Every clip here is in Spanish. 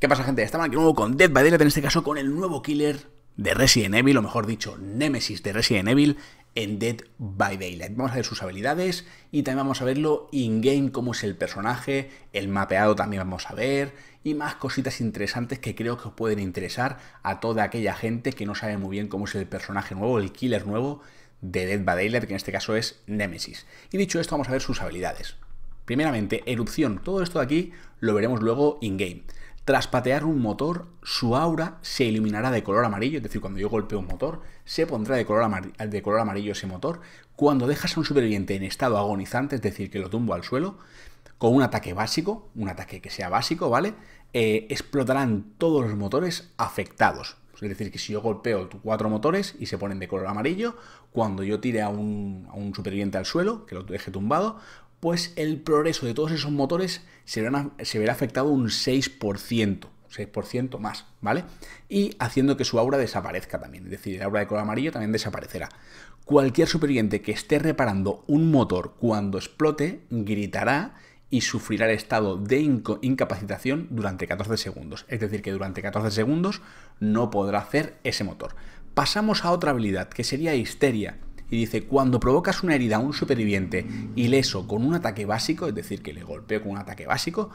¿Qué pasa, gente? Estamos aquí nuevo con Dead by Daylight, en este caso con el nuevo killer de Resident Evil, o mejor dicho, Nemesis de Resident Evil en Dead by Daylight. Vamos a ver sus habilidades y también vamos a verlo in-game, cómo es el personaje, el mapeado también vamos a ver y más cositas interesantes que creo que os pueden interesar a toda aquella gente que no sabe muy bien cómo es el personaje nuevo, el killer nuevo de Dead by Daylight, que en este caso es Nemesis. Y dicho esto, vamos a ver sus habilidades. Primeramente, erupción. Todo esto de aquí lo veremos luego in-game. Tras patear un motor, su aura se iluminará de color amarillo, es decir, cuando yo golpeo un motor, se pondrá de color, amarillo, ese motor. Cuando dejas a un superviviente en estado agonizante, es decir, que lo tumbo al suelo, con un ataque básico, un ataque que sea básico, ¿vale? Eh, explotarán todos los motores afectados. Es decir, que si yo golpeo cuatro motores y se ponen de color amarillo, cuando yo tire a un, a un superviviente al suelo, que lo deje tumbado, pues el progreso de todos esos motores se, verá afectado un 6%. 6% más, ¿vale? Y haciendo que su aura desaparezca también, es decir, la aura de color amarillo también desaparecerá. Cualquier superviviente que esté reparando un motor cuando explote gritará y sufrirá el estado de incapacitación durante 14 segundos, es decir, que durante 14 segundos no podrá hacer ese motor. Pasamos a otra habilidad que sería histeria y dice, cuando provocas una herida a un superviviente ileso con un ataque básico, es decir, que le golpeo con un ataque básico,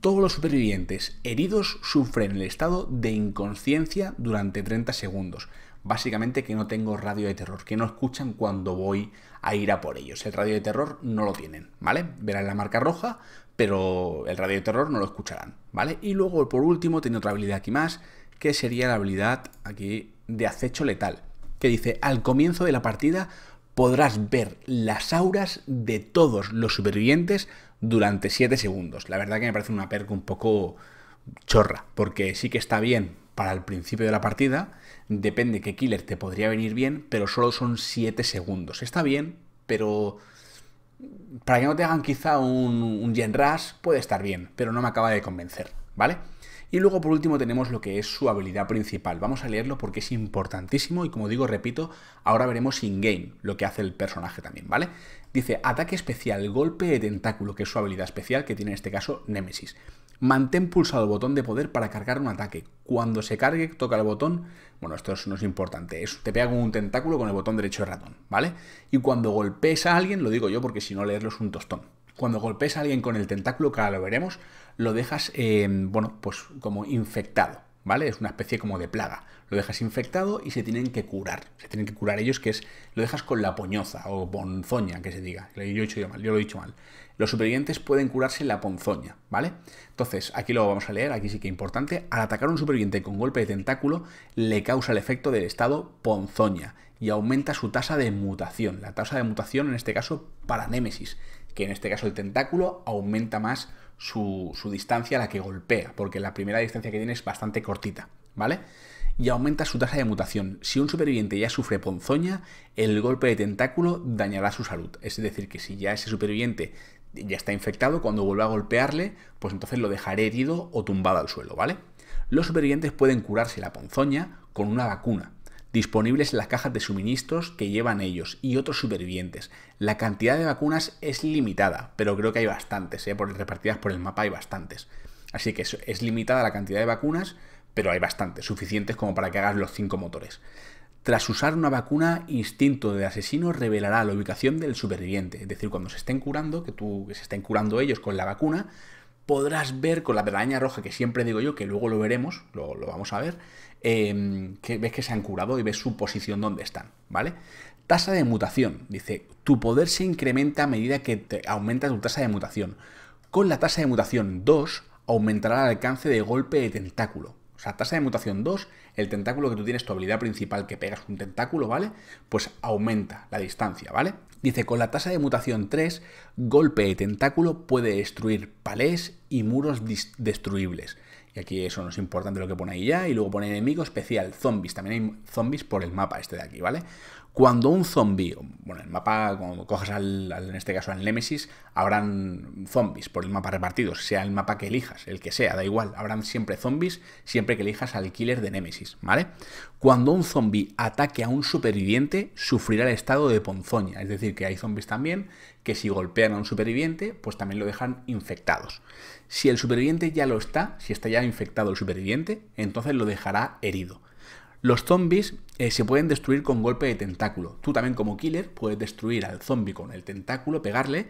todos los supervivientes heridos sufren el estado de inconsciencia durante 30 segundos. Básicamente que no tengo radio de terror, que no escuchan cuando voy a ir a por ellos. El radio de terror no lo tienen, ¿vale? Verán la marca roja, pero el radio de terror no lo escucharán, ¿vale? Y luego, por último, tiene otra habilidad aquí más, que sería la habilidad aquí de acecho letal dice, al comienzo de la partida podrás ver las auras de todos los supervivientes durante 7 segundos. La verdad que me parece una perca un poco chorra, porque sí que está bien para el principio de la partida, depende que killer te podría venir bien, pero solo son 7 segundos. Está bien, pero para que no te hagan quizá un, un Gen puede estar bien, pero no me acaba de convencer, ¿vale? Y luego por último tenemos lo que es su habilidad principal. Vamos a leerlo porque es importantísimo y como digo, repito, ahora veremos in-game lo que hace el personaje también, ¿vale? Dice ataque especial, golpe de tentáculo, que es su habilidad especial que tiene en este caso Nemesis. Mantén pulsado el botón de poder para cargar un ataque. Cuando se cargue, toca el botón. Bueno, esto no es importante. te pega con un tentáculo con el botón derecho de ratón, ¿vale? Y cuando golpees a alguien, lo digo yo porque si no leerlo es un tostón cuando golpes a alguien con el tentáculo, que ahora lo veremos, lo dejas, em, bueno, pues como infectado, ¿vale? Es una especie como de plaga. Lo dejas infectado y se tienen que curar. Se tienen que curar ellos, que es, lo dejas con la poñoza o ponzoña, que se diga. Yo, he hecho mal, yo lo he dicho mal. Los supervivientes pueden curarse la ponzoña, ¿vale? Entonces, aquí lo vamos a leer, aquí sí que es importante. Al atacar a un superviviente con golpe de tentáculo, le causa el efecto del estado ponzoña y aumenta su tasa de mutación. La tasa de mutación, en este caso, para Némesis, que en este caso el tentáculo aumenta más su, distancia a la que golpea, porque la primera distancia que tiene es bastante cortita, ¿vale? Y aumenta su tasa de mutación. Si un superviviente ya sufre ponzoña, el golpe de tentáculo dañará su salud. Es decir, que si ya ese superviviente ya está infectado, cuando vuelva a golpearle, pues entonces lo dejaré herido o tumbado al suelo, ¿vale? Los supervivientes pueden curarse la ponzoña con una vacuna, disponibles en las cajas de suministros que llevan ellos y otros supervivientes. La cantidad de vacunas es limitada, pero creo que hay bastantes, ¿eh? por, repartidas por el mapa hay bastantes. Así que es, limitada la cantidad de vacunas, pero hay bastantes, suficientes como para que hagas los cinco motores. Tras usar una vacuna, instinto de asesino revelará la ubicación del superviviente. Es decir, cuando se estén curando, que, tú, que se estén curando ellos con la vacuna, podrás ver con la pedaña roja, que siempre digo yo, que luego lo veremos, lo, vamos a ver, em, que ves que se han curado y ves su posición donde están, ¿vale? Tasa de mutación. Dice, tu poder se incrementa a medida que aumenta tu tasa de mutación. Con la tasa de mutación 2 aumentará el alcance de golpe de tentáculo. O sea, tasa de mutación 2, el tentáculo que tú tienes, tu habilidad principal que pegas un tentáculo, ¿vale? Pues aumenta la distancia, ¿vale? Dice, con la tasa de mutación 3, golpe de tentáculo puede destruir palés y muros destruibles. Y aquí eso no es importante lo que pone ahí ya. Y luego pone enemigo especial, zombies. También hay zombies por el mapa este de aquí, ¿vale? Cuando un zombi, bueno, el mapa, cuando cojas al, en este caso al Nemesis, habrán zombies por el mapa repartidos, sea el mapa que elijas, el que sea, da igual, habrán siempre zombies siempre que elijas al killer de Nemesis, ¿vale? Cuando un zombi ataque a un superviviente, sufrirá el estado de ponzoña, es decir, que hay zombies también que si golpean a un superviviente, pues también lo dejan infectados. Si el superviviente ya lo está, si está ya infectado el superviviente, entonces lo dejará herido. Los zombies eh, se pueden destruir con golpe de tentáculo. Tú también como killer puedes destruir al zombie con el tentáculo, pegarle,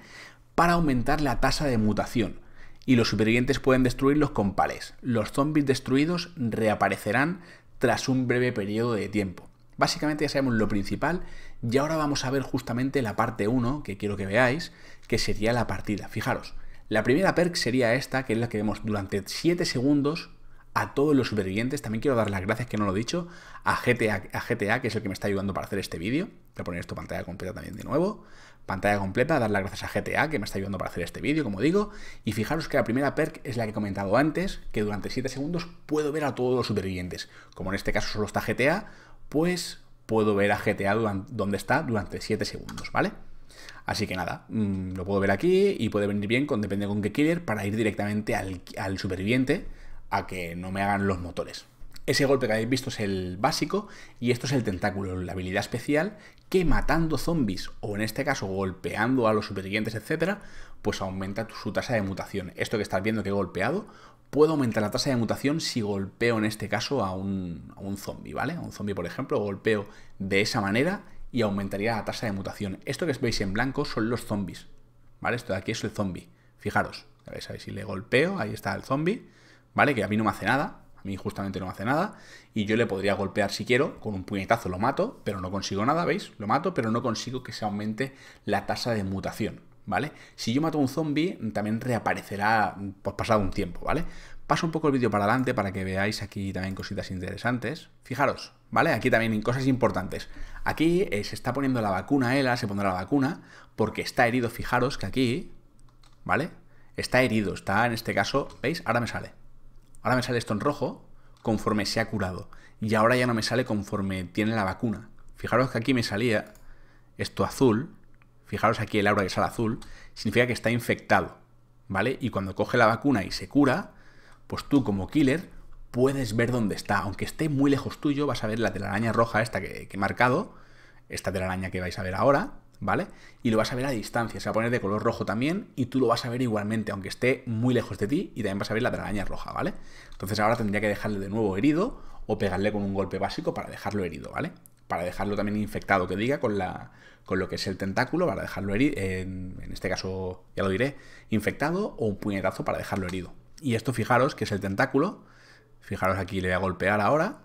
para aumentar la tasa de mutación. Y los supervivientes pueden destruirlos con pales. Los zombies destruidos reaparecerán tras un breve periodo de tiempo. Básicamente ya sabemos lo principal y ahora vamos a ver justamente la parte 1 que quiero que veáis, que sería la partida. Fijaros, la primera perk sería esta, que es la que vemos durante 7 segundos a todos los supervivientes. También quiero dar las gracias, que no lo he dicho, a GTA, a GTA que es el que me está ayudando para hacer este vídeo. Voy a poner esto pantalla completa también de nuevo. Pantalla completa, dar las gracias a GTA, que me está ayudando para hacer este vídeo, como digo. Y fijaros que la primera perk es la que he comentado antes, que durante 7 segundos puedo ver a todos los supervivientes. Como en este caso solo está GTA, pues puedo ver a GTA donde está durante 7 segundos, ¿vale? Así que nada, mm, lo puedo ver aquí y puede venir bien, con, depende con qué killer, para ir directamente al superviviente que no me hagan los motores. Ese golpe que habéis visto es el básico y esto es el tentáculo, la habilidad especial que matando zombies o en este caso golpeando a los supervivientes, etcétera, pues aumenta su tasa de mutación. Esto que estás viendo que he golpeado, puedo aumentar la tasa de mutación si golpeo en este caso a un, zombie, ¿vale? A un zombie, por ejemplo, golpeo de esa manera y aumentaría la tasa de mutación. Esto que veis en blanco son los zombies, ¿vale? Esto de aquí es el zombie, fijaros, si le golpeo, ahí está el zombie ¿vale? Que a mí no me hace nada, a mí justamente no me hace nada, y yo le podría golpear si quiero, con un puñetazo lo mato, pero no consigo nada, ¿veis? Lo mato, pero no consigo que se aumente la tasa de mutación, ¿vale? Si yo mato a un zombie, también reaparecerá pues, pasado un tiempo, ¿vale? Paso un poco el vídeo para adelante para que veáis aquí también cositas interesantes. Fijaros, ¿vale? Aquí también cosas importantes. Aquí eh, se está poniendo la vacuna, ELA se pondrá la vacuna, porque está herido, fijaros que aquí, ¿vale? Está herido, está en este caso, ¿veis? Ahora me sale, Ahora me sale esto en rojo conforme se ha curado. Y ahora ya no me sale conforme tiene la vacuna. Fijaros que aquí me salía esto azul. Fijaros aquí el aura que sale azul. Significa que está infectado. ¿Vale? Y cuando coge la vacuna y se cura, pues tú como killer puedes ver dónde está. Aunque esté muy lejos tuyo, vas a ver la telaraña roja esta que, que he marcado. Esta telaraña que vais a ver ahora ¿vale? Y lo vas a ver a distancia, se va a poner de color rojo también y tú lo vas a ver igualmente, aunque esté muy lejos de ti y también vas a ver la telaraña roja, ¿vale? Entonces ahora tendría que dejarle de nuevo herido o pegarle con un golpe básico para dejarlo herido, ¿vale? Para dejarlo también infectado, que diga, con, la, con lo que es el tentáculo, para dejarlo herido, en, en este caso ya lo diré, infectado o un puñetazo para dejarlo herido. Y esto fijaros que es el tentáculo, fijaros aquí le voy a golpear ahora,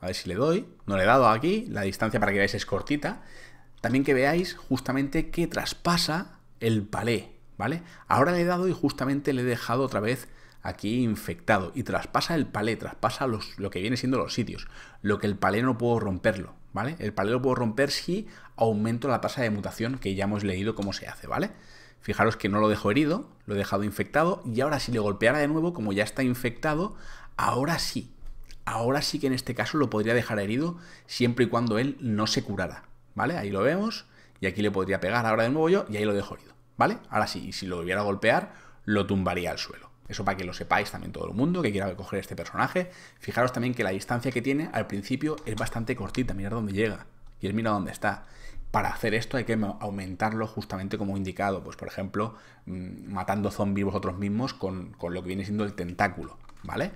a ver si le doy. No le he dado aquí, la distancia para que veáis es cortita. También que veáis justamente que traspasa el palé, ¿vale? Ahora le he dado y justamente le he dejado otra vez aquí infectado y traspasa el palé, traspasa lo que viene siendo los sitios, lo que el palé no puedo romperlo, ¿vale? El palé lo puedo romper si aumento la tasa de mutación que ya hemos leído cómo se hace, ¿vale? Fijaros que no lo dejo herido, lo he dejado infectado y ahora si le golpeara de nuevo, como ya está infectado, ahora sí, ahora sí que en este caso lo podría dejar herido siempre y cuando él no se curara, ¿vale? Ahí lo vemos, y aquí le podría pegar ahora de nuevo yo, y ahí lo dejo herido, ¿vale? Ahora sí, y si lo hubiera a golpear, lo tumbaría al suelo. Eso para que lo sepáis también todo el mundo que quiera coger este personaje. Fijaros también que la distancia que tiene al principio es bastante cortita, mirad dónde llega, y él mira dónde está. Para hacer esto hay que aumentarlo justamente como indicado, pues por ejemplo, mm, matando zombies vosotros mismos con, lo que viene siendo el tentáculo, ¿vale?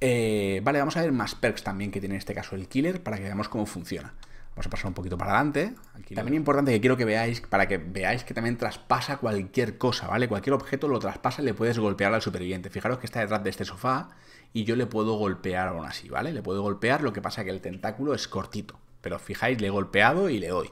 Eh, vale, vamos a ver más perks también que tiene en este caso el killer para que veamos cómo funciona. Vamos a pasar un poquito para adelante. también importante que quiero que veáis, para que veáis que también traspasa cualquier cosa, ¿vale? Cualquier objeto lo traspasa y le puedes golpear al superviviente. Fijaros que está detrás de este sofá y yo le puedo golpear aún así, ¿vale? Le puedo golpear, lo que pasa que el tentáculo es cortito. Pero fijáis, le he golpeado y le doy.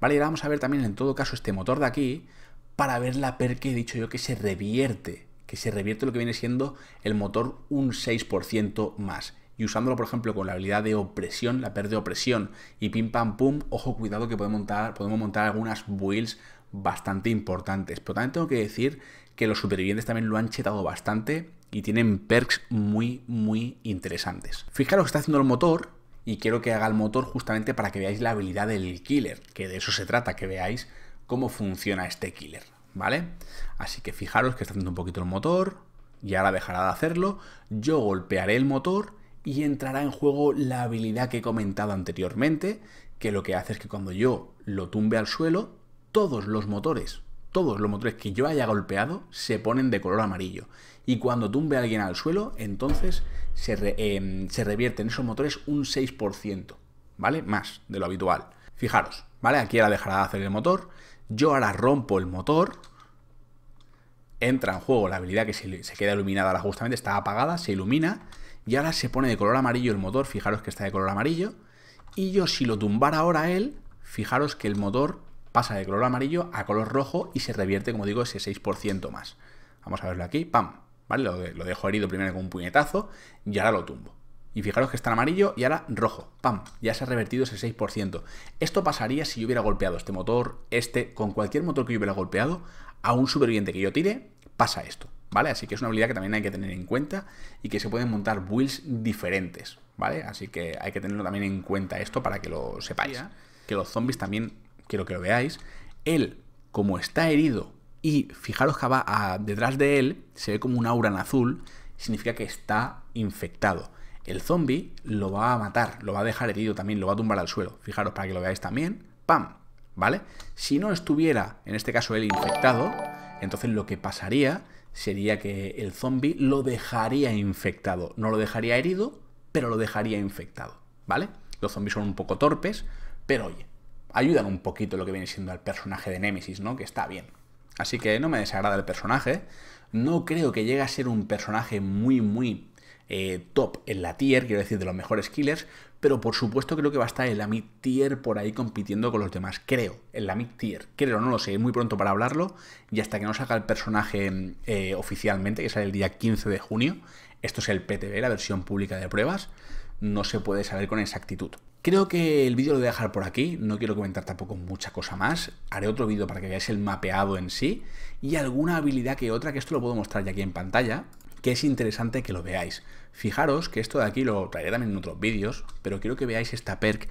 Vale, y ahora vamos a ver también en todo caso este motor de aquí para ver la per que he dicho yo que se revierte, que se revierte lo que viene siendo el motor un 6% más y usándolo, por ejemplo, con la habilidad de opresión, la pérdida de opresión y pim pam pum, ojo, cuidado que podemos montar, podemos montar algunas builds bastante importantes. Pero también tengo que decir que los supervivientes también lo han chetado bastante y tienen perks muy, muy interesantes. Fijaros que está haciendo el motor y quiero que haga el motor justamente para que veáis la habilidad del killer, que de eso se trata, que veáis cómo funciona este killer, ¿vale? Así que fijaros que está haciendo un poquito el motor y ahora dejará de hacerlo. Yo golpearé el motor y entrará en juego la habilidad que he comentado anteriormente, que lo que hace es que cuando yo lo tumbe al suelo, todos los motores, todos los motores que yo haya golpeado se ponen de color amarillo. Y cuando tumbe a alguien al suelo, entonces se, em, revierte en esos motores un 6%, ¿vale? Más de lo habitual. Fijaros, ¿vale? Aquí ahora dejará de hacer el motor. Yo ahora rompo el motor, entra en juego la habilidad que se, queda iluminada ahora justamente, está apagada, se ilumina y ahora se pone de color amarillo el motor, fijaros que está de color amarillo, y yo si lo tumbar ahora él, fijaros que el motor pasa de color amarillo a color rojo y se revierte, como digo, ese 6% más. Vamos a verlo aquí, ¡pam! ¿Vale? Lo, lo, dejo herido primero con un puñetazo y ahora lo tumbo. Y fijaros que está en amarillo y ahora rojo, ¡pam! Ya se ha revertido ese 6%. Esto pasaría si yo hubiera golpeado este motor, este, con cualquier motor que yo hubiera golpeado, a un superviviente que yo tire, pasa esto. ¿vale? Así que es una habilidad que también hay que tener en cuenta y que se pueden montar builds diferentes, ¿vale? Así que hay que tenerlo también en cuenta esto para que lo sepáis. Que los zombies también, quiero que lo veáis, él, como está herido y fijaros que va detrás de él, se ve como un aura en azul, significa que está infectado. El zombie lo va a matar, lo va a dejar herido también, lo va a tumbar al suelo. Fijaros para que lo veáis también. ¡Pam! ¿Vale? Si no estuviera, en este caso, él infectado, entonces lo que pasaría sería que el zombie lo dejaría infectado. No lo dejaría herido, pero lo dejaría infectado, ¿vale? Los zombies son un poco torpes, pero oye, ayudan un poquito lo que viene siendo al personaje de Nemesis, ¿no? Que está bien. Así que no me desagrada el personaje. No creo que llegue a ser un personaje muy, muy eh, top en la tier, quiero decir, de los mejores killers, pero por supuesto creo que va a estar en la mid-tier por ahí compitiendo con los demás. Creo, en la mid-tier. Creo, no lo sé, es muy pronto para hablarlo. Y hasta que no salga el personaje eh, oficialmente, que sale el día 15 de junio, esto es el PTB, la versión pública de pruebas, no se puede saber con exactitud. Creo que el vídeo lo voy a dejar por aquí, no quiero comentar tampoco mucha cosa más, haré otro vídeo para que veáis el mapeado en sí y alguna habilidad que otra, que esto lo puedo mostrar ya aquí en pantalla, que es interesante que lo veáis. Fijaros que esto de aquí lo traeré también en otros vídeos, pero quiero que veáis esta perk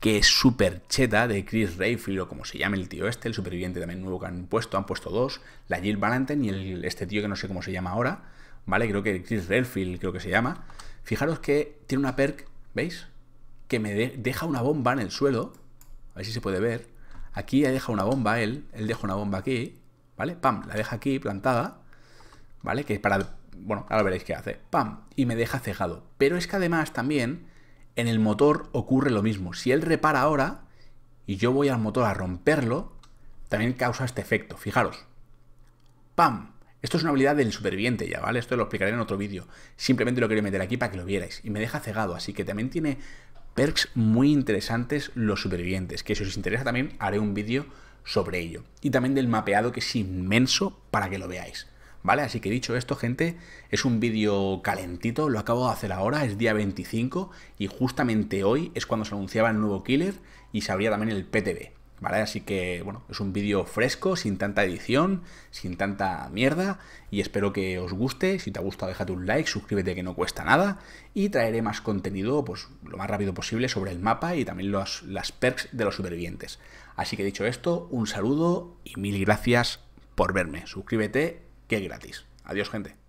que es súper cheta de Chris Rayfield o como se llame el tío este, el superviviente también nuevo que han puesto, han puesto dos, la Jill Valentine y el, este tío que no sé cómo se llama ahora, ¿vale? Creo que Chris Rayfield creo que se llama. Fijaros que tiene una perk, ¿veis? Que me deja una bomba en el suelo, a ver si se puede ver. Aquí deja una bomba él, él deja una bomba aquí, ¿vale? Pam, la deja aquí plantada, ¿vale? Que para bueno, ahora veréis qué hace. ¡Pam! Y me deja cegado. Pero es que además también en el motor ocurre lo mismo. Si él repara ahora y yo voy al motor a romperlo, también causa este efecto. Fijaros. ¡Pam! Esto es una habilidad del superviviente ya, ¿vale? Esto lo explicaré en otro vídeo. Simplemente lo quería meter aquí para que lo vierais. Y me deja cegado, así que también tiene perks muy interesantes los supervivientes, que si os interesa también haré un vídeo sobre ello. Y también del mapeado que es inmenso para que lo veáis. ¿vale? Así que dicho esto, gente, es un vídeo calentito, lo acabo de hacer ahora, es día 25 y justamente hoy es cuando se anunciaba el nuevo killer y se abría también el PTB, ¿vale? Así que, bueno, es un vídeo fresco, sin tanta edición, sin tanta mierda y espero que os guste. Si te ha gustado, déjate un like, suscríbete que no cuesta nada y traeré más contenido, pues, lo más rápido posible sobre el mapa y también las perks de los supervivientes. Así que dicho esto, un saludo y mil gracias por verme. Suscríbete que gratis. Adiós gente.